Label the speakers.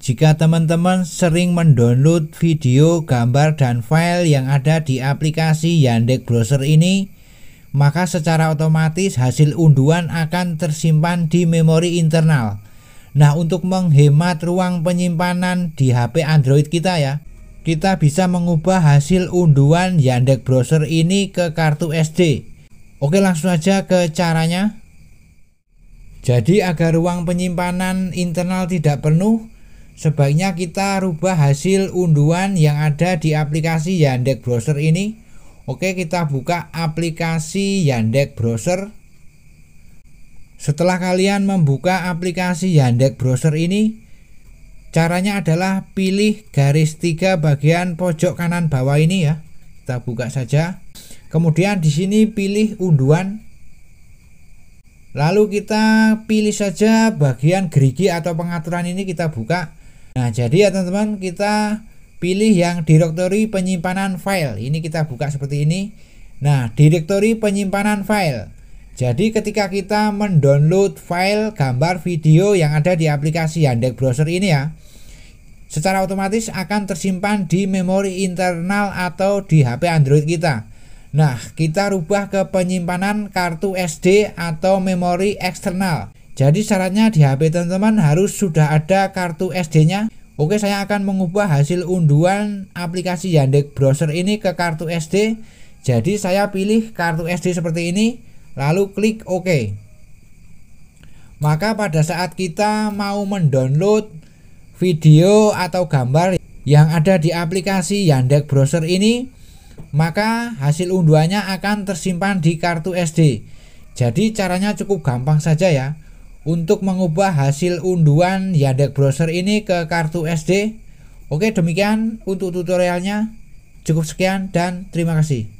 Speaker 1: Jika teman-teman sering mendownload video, gambar, dan file yang ada di aplikasi Yandex Browser ini, maka secara otomatis hasil unduhan akan tersimpan di memori internal. Nah, untuk menghemat ruang penyimpanan di HP Android kita ya, kita bisa mengubah hasil unduhan Yandex Browser ini ke kartu SD. Oke, langsung aja ke caranya. Jadi agar ruang penyimpanan internal tidak penuh, Sebaiknya kita rubah hasil unduhan yang ada di aplikasi Yandex Browser ini. Oke, kita buka aplikasi Yandex Browser. Setelah kalian membuka aplikasi Yandex Browser ini, caranya adalah pilih garis tiga bagian pojok kanan bawah ini ya. Kita buka saja. Kemudian di sini pilih unduhan. Lalu kita pilih saja bagian gerigi atau pengaturan ini kita buka Nah, jadi ya teman-teman, kita pilih yang direktori penyimpanan file. Ini kita buka seperti ini. Nah, direktori penyimpanan file. Jadi ketika kita mendownload file gambar video yang ada di aplikasi Yandex Browser ini ya, secara otomatis akan tersimpan di memori internal atau di HP Android kita. Nah, kita rubah ke penyimpanan kartu SD atau memori eksternal. Jadi syaratnya di HP teman-teman harus sudah ada kartu SD-nya. Oke, saya akan mengubah hasil unduhan aplikasi Yandex Browser ini ke kartu SD. Jadi saya pilih kartu SD seperti ini, lalu klik OK. Maka pada saat kita mau mendownload video atau gambar yang ada di aplikasi Yandex Browser ini, maka hasil unduhannya akan tersimpan di kartu SD. Jadi caranya cukup gampang saja ya untuk mengubah hasil unduhan Yandex browser ini ke kartu SD. Oke, demikian untuk tutorialnya. Cukup sekian dan terima kasih.